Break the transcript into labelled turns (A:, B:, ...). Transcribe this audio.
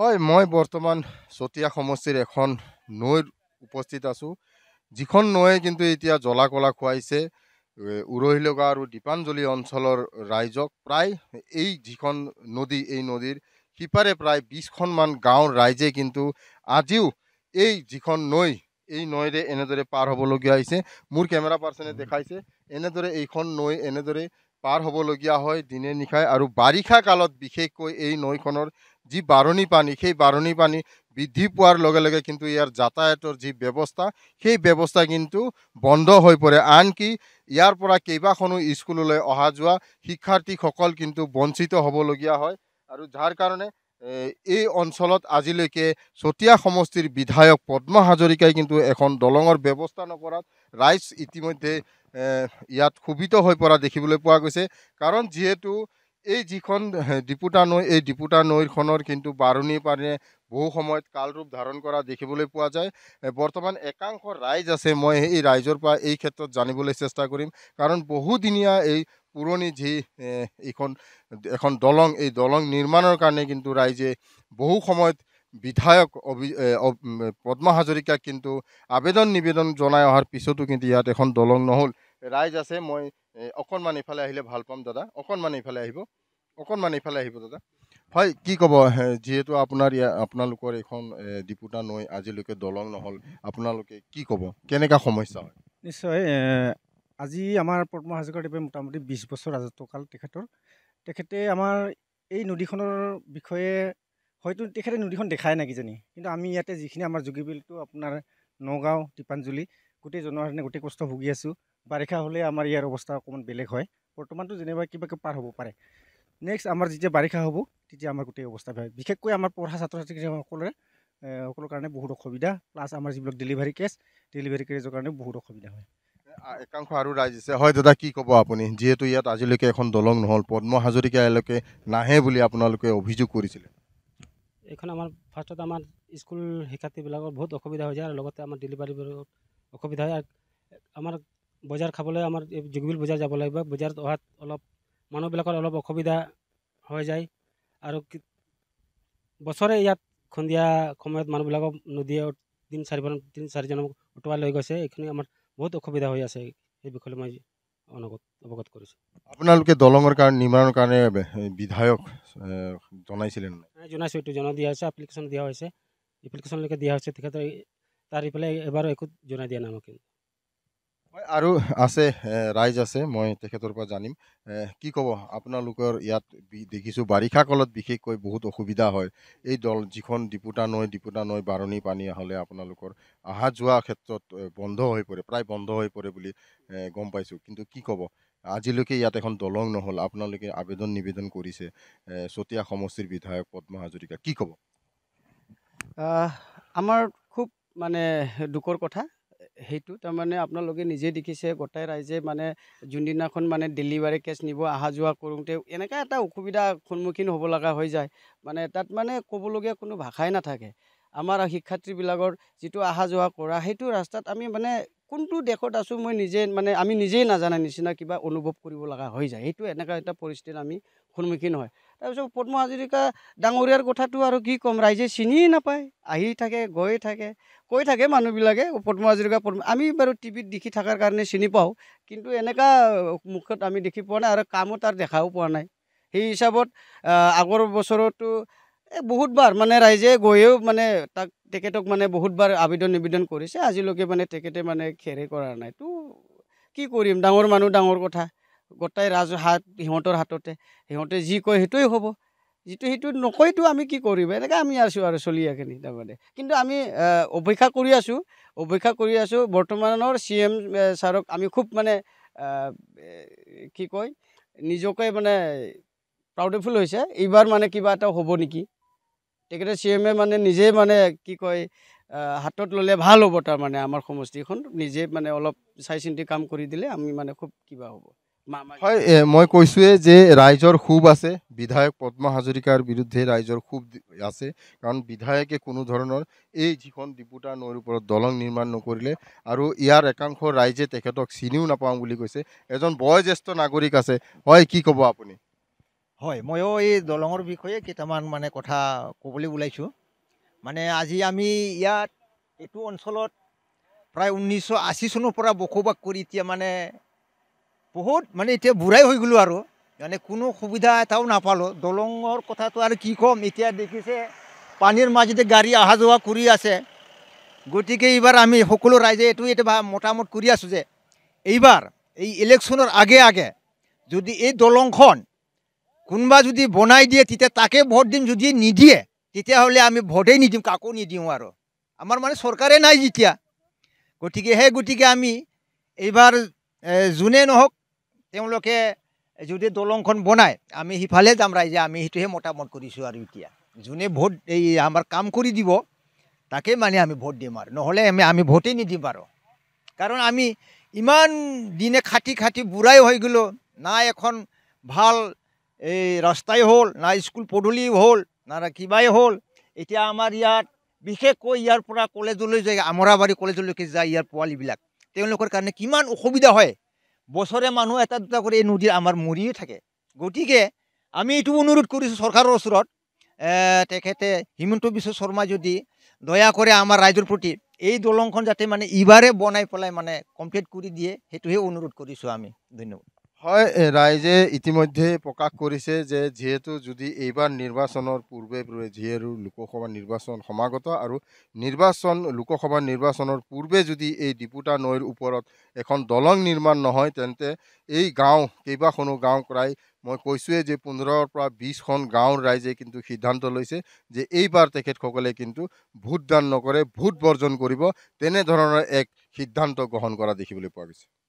A: হয় মই বৰ্তমান চতিয়া সমষ্টিৰ এখন নৈত উপস্থিত আছোঁ যিখন নৈয়ে কিন্তু এতিয়া জ্বলা কলা খুৱাইছে উৰহি লগা আৰু দীপাঞ্জলি অঞ্চলৰ ৰাইজক প্ৰায় এই যিখন নদী এই নদীৰ সিপাৰে প্ৰায় বিছখনমান গাঁৱৰ ৰাইজে কিন্তু আজিও এই যিখন নৈ এই নৈৰে এনেদৰে পাৰ হ'বলগীয়া হৈছে মোৰ কেমেৰা পাৰ্চনে দেখাইছে এনেদৰে এইখন নৈ এনেদৰে পাৰ হ'বলগীয়া হয় দিনে নিশাই আৰু বাৰিষা কালত বিশেষকৈ এই নৈখনৰ যি বাৰণি পানী সেই বাৰণি পানী বৃদ্ধি পোৱাৰ লগে লগে কিন্তু ইয়াৰ যাতায়াতৰ যি ব্যৱস্থা সেই ব্যৱস্থা কিন্তু বন্ধ হৈ পৰে আনকি ইয়াৰ পৰা কেইবাখনো স্কুললৈ অহা যোৱা শিক্ষাৰ্থীসকল কিন্তু বঞ্চিত হ'বলগীয়া হয় আৰু যাৰ কাৰণে এই অঞ্চলত আজিলৈকে চতিয়া সমষ্টিৰ বিধায়ক পদ্ম হাজৰিকাই কিন্তু এখন দলঙৰ ব্যৱস্থা নকৰাত ৰাইজ ইতিমধ্যে ইয়াত শোভিত হৈ পৰা দেখিবলৈ পোৱা গৈছে কাৰণ যিহেতু এই যিখন ডিপুটা নৈ এই ডিপুটা নৈখনৰ কিন্তু বাৰণী পানীয়ে বহু সময়ত কালৰূপ ধাৰণ কৰা দেখিবলৈ পোৱা যায় বৰ্তমান একাংশ ৰাইজ আছে মই এই ৰাইজৰ পৰা এই ক্ষেত্ৰত জানিবলৈ চেষ্টা কৰিম কাৰণ বহুদিনীয়া এই পুৰণি যি এইখন এখন দলং এই দলং নিৰ্মাণৰ কাৰণে কিন্তু ৰাইজে বহু সময়ত বিধায়ক অভি পদ্মা হাজৰিকাক কিন্তু আবেদন নিবেদন জনাই অহাৰ পিছতো কিন্তু ইয়াত এখন দলং নহ'ল ৰাইজ আছে মই অকণমান ইফালে আহিলে ভাল পাম দাদা অকণমান এইফালে আহিব অকণমান ইফালে আহিব দাদা হয় কি ক'ব যিহেতু আপোনাৰ ইয়াত আপোনালোকৰ এইখন ডিপুটা নৈ আজিলৈকে দলং নহ'ল আপোনালোকে কি ক'ব কেনেকুৱা সমস্যা হয়
B: নিশ্চয় আজি আমাৰ পদ্ম হাজৰিকাদেৱে মোটামুটি বিছ বছৰ ৰাজত্বকাল তেখেতৰ তেখেতে আমাৰ এই নদীখনৰ বিষয়ে হয়তো তেখেতে নদীখন দেখাই নাই কিজানি কিন্তু আমি ইয়াতে যিখিনি আমাৰ যোগীবিলটো আপোনাৰ নগাঁও দীপাঞ্জলি গোটেই জনসাধাৰণে গোটেই কষ্ট ভুগি আছোঁ বাৰিষা হ'লে আমাৰ ইয়াৰ অৱস্থা অকণমান বেলেগ হয় বৰ্তমানটো যেনিবা কিবাকৈ পাৰ হ'ব পাৰে নেক্সট আমাৰ যেতিয়া বাৰিষা হ'ব তেতিয়া আমাৰ গোটেই অৱস্থা হয় বিশেষকৈ আমাৰ পঢ়া ছাত্ৰ ছাত্ৰীসকলে সকলোৰ কাৰণে বহুত অসুবিধা প্লাছ আমাৰ যিবিলাক ডেলিভাৰী কেছ ডেলিভাৰী কেছৰ
A: কাৰণে বহুত অসুবিধা হয় একাংশ আৰু ৰাইজ আছে হয় দাদা কি ক'ব আপুনি যিহেতু ইয়াত আজিলৈকে এখন দলং নহ'ল পদ্ম হাজৰিকালৈকে নাহে বুলি আপোনালোকে অভিযোগ কৰিছিলে
C: এইখন আমাৰ ফাৰ্ষ্টত আমাৰ স্কুল শিক্ষাৰ্থীবিলাকৰ বহুত অসুবিধা হৈ যায় আৰু লগতে আমাৰ ডেলিভাৰীবোৰ অসুবিধা হয় আমাৰ বজাৰ খাবলৈ আমাৰ যুগবিল বজাৰ যাব লাগিব বজাৰত অহাত অলপ মানুহবিলাকৰ অলপ অসুবিধা হৈ যায় আৰু বছৰে ইয়াত সন্ধিয়া সময়ত মানুহবিলাকক নদীয়ে তিনি চাৰিজন তিনি চাৰিজনক উটুৱাই লৈ গৈছে এইখিনি আমাৰ বহুত অসুবিধা হৈ আছে সেই বিষয়লৈ মই অনুগত অৱগত কৰিছোঁ
A: আপোনালোকে দলঙৰ কাৰণে নিৰ্মাণৰ কাৰণে বিধায়ক জনাইছিলে নাই
C: জনাইছোঁ এইটো জনাই দিয়া হৈছে এপ্লিকেশ্যন দিয়া হৈছে এপ্লিকেশ্যনলৈকে দিয়া হৈছে তেখেতে তাৰ ইফালে এবাৰ একো জনাই দিয়া নাই মোক কিন্তু
A: হয় আৰু আছে ৰাইজ আছে মই তেখেতৰ পৰা জানিম কি ক'ব আপোনালোকৰ ইয়াত দেখিছোঁ বাৰিষা কালত বিশেষকৈ বহুত অসুবিধা হয় এই দল যিখন ডিপুটা নৈ ডিপুটা নৈ বাৰণি পানী হ'লে আপোনালোকৰ অহা যোৱা ক্ষেত্ৰত বন্ধ হৈ পৰে প্ৰায় বন্ধ হৈ পৰে বুলি গম পাইছোঁ কিন্তু কি ক'ব আজিলৈকে ইয়াত এখন দলং নহ'ল আপোনালোকে আবেদন নিবেদন কৰিছে চতিয়া সমষ্টিৰ বিধায়ক পদ্ম হাজৰিকা কি ক'ব
C: আমাৰ খুব মানে দুখৰ কথা সেইটো তাৰমানে আপোনালোকে নিজে দেখিছে গোটেই ৰাইজে মানে যোনদিনাখন মানে ডেলিভাৰী কেছ নিব অহা যোৱা কৰোঁতে এনেকুৱা এটা অসুবিধা সন্মুখীন হ'ব লগা হৈ যায় মানে তাত মানে ক'বলগীয়া কোনো ভাষাই নাথাকে আমাৰ শিক্ষাৰ্থীবিলাকৰ যিটো অহা যোৱা কৰা সেইটো ৰাস্তাত আমি মানে কোনটো দেশত আছোঁ মই নিজে মানে আমি নিজেই নাজানা নিচিনা কিবা অনুভৱ কৰিব লগা হৈ যায় সেইটো এনেকুৱা এটা পৰিস্থিতিত আমি সন্মুখীন হয় তাৰপিছত পদ্ম হাজৰিকা ডাঙৰীয়াৰ কথাটো আৰু কি ক'ম ৰাইজে চিনিয়ে নাপায় আহি থাকে গৈ থাকে কৈ থাকে মানুহবিলাকে পদ্ম হাজৰিকা পদ্ম আমি বাৰু টিভিত দেখি থকাৰ কাৰণে চিনি পাওঁ কিন্তু এনেকুৱা মুখত আমি দেখি পোৱা নাই আৰু কামো তাৰ দেখাও পোৱা নাই সেই হিচাপত আগৰ বছৰতো এই বহুতবাৰ মানে ৰাইজে গৈয়েও মানে তাক তেখেতক মানে বহুতবাৰ আবেদন নিবেদন কৰিছে আজিলৈকে মানে তেখেতে মানে খেৰে কৰা নাই তো কি কৰিম ডাঙৰ মানুহ ডাঙৰ কথা গোটাই ৰাজ হাত সিহঁতৰ হাততে সিহঁতে যি কয় সেইটোৱে হ'ব যিটো সেইটো নকয়তো আমি কি কৰিম এনেকৈ আমি আছোঁ আৰু চলি এখিনি তাৰমানে কিন্তু আমি অপেক্ষা কৰি আছোঁ অপেক্ষা কৰি আছোঁ বৰ্তমানৰ চি এম ছাৰক আমি খুব মানে কি কয় নিজকে মানে প্ৰাউডফুল হৈছে এইবাৰ মানে কিবা এটা হ'ব নেকি তেখেতে চি এমে মানে নিজে মানে কি কয় হাতত ল'লে ভাল হ'ব তাৰমানে আমাৰ সমষ্টিখন নিজে মানে অলপ চাই চিন্তি কাম কৰি দিলে আমি মানে খুব কিবা হ'ব হয় মই কৈছোঁৱেই যে ৰাইজৰ ক্ষোভ আছে
A: বিধায়ক পদ্ম হাজৰিকাৰ বিৰুদ্ধে ৰাইজৰ ক্ষোভ আছে কাৰণ বিধায়কে কোনো ধৰণৰ এই যিখন ডিপুটা নৈৰ ওপৰত দলং নিৰ্মাণ নকৰিলে আৰু ইয়াৰ একাংশ ৰাইজে তেখেতক চিনিও নাপাওঁ বুলি কৈছে এজন বয়োজ্যেষ্ঠ নাগৰিক আছে হয় কি ক'ব আপুনি
B: হয় ময়ো এই দলঙৰ বিষয়ে কেইটামান মানে কথা ক'বলৈ ওলাইছোঁ মানে আজি আমি ইয়াত এইটো অঞ্চলত প্ৰায় ঊনৈছশ আশী চনৰ পৰা বসবাস কৰি এতিয়া মানে বহুত মানে এতিয়া বুঢ়াই হৈ গ'লোঁ আৰু মানে কোনো সুবিধা এটাও নাপালোঁ দলঙৰ কথাটো আৰু কি ক'ম এতিয়া দেখিছে পানীৰ মাজতে গাড়ী অহা যোৱা কৰি আছে গতিকে এইবাৰ আমি সকলো ৰাইজে এইটো এতিয়া মতামত কৰি আছোঁ যে এইবাৰ এই ইলেকশ্যনৰ আগে আগে যদি এই দলংখন কোনোবা যদি বনাই দিয়ে তেতিয়া তাকে ভোট দিম যদি নিদিয়ে তেতিয়াহ'লে আমি ভোটেই নিদিওঁ কাকো নিদিওঁ আৰু আমাৰ মানে চৰকাৰে নাই যেতিয়া গতিকে সেই গতিকে আমি এইবাৰ যোনে নহওক তেওঁলোকে যদি দলংখন বনায় আমি সিফালে যাম ৰাইজে আমি সেইটোহে মতামত কৰিছোঁ আৰু এতিয়া যোনে ভোট এই আমাৰ কাম কৰি দিব তাকেই মানে আমি ভোট দিম আৰু নহ'লে আমি আমি ভোটেই নিদিম আৰু কাৰণ আমি ইমান দিনে খাটি খাটি বুঢ়াই হৈ গ'লোঁ না এখন ভাল এই ৰাস্তাই হ'ল না স্কুল পদূলি হ'ল না কিবাই হ'ল এতিয়া আমাৰ ইয়াত বিশেষকৈ ইয়াৰ পৰা কলেজলৈ যায় আমৰাবাৰী কলেজলৈকে যায় ইয়াৰ পোৱালিবিলাক তেওঁলোকৰ কাৰণে কিমান অসুবিধা হয় বছৰে মানুহ এটা দুটা কৰি এই নদী আমাৰ মৰিয়ে থাকে গতিকে আমি এইটো অনুৰোধ কৰিছোঁ চৰকাৰৰ ওচৰত তেখেতে হিমন্ত বিশ্ব শৰ্মাই যদি দয়া কৰে আমাৰ ৰাইজৰ প্ৰতি এই দলংখন যাতে মানে ইবাৰে বনাই পেলাই
A: মানে কমপ্লিট কৰি দিয়ে সেইটোহে অনুৰোধ কৰিছোঁ আমি ধন্যবাদ হয় ৰাইজে ইতিমধ্যে প্ৰকাশ কৰিছে যে যিহেতু যদি এইবাৰ নিৰ্বাচনৰ পূৰ্বে পূৰ্বে যিহেতু লোকসভা নিৰ্বাচন সমাগত আৰু নিৰ্বাচন লোকসভা নিৰ্বাচনৰ পূৰ্বে যদি এই ডিপুটা নৈৰ ওপৰত এখন দলং নিৰ্মাণ নহয় তেন্তে এই গাঁও কেইবাখনো গাঁও প্ৰায় মই কৈছোৱেই যে পোন্ধৰৰ পৰা বিছখন গাঁৱৰ ৰাইজে কিন্তু সিদ্ধান্ত লৈছে যে এইবাৰ তেখেতসকলে কিন্তু ভোটদান নকৰে ভোট বৰ্জন কৰিব তেনেধৰণৰ এক সিদ্ধান্ত গ্ৰহণ কৰা দেখিবলৈ পোৱা গৈছে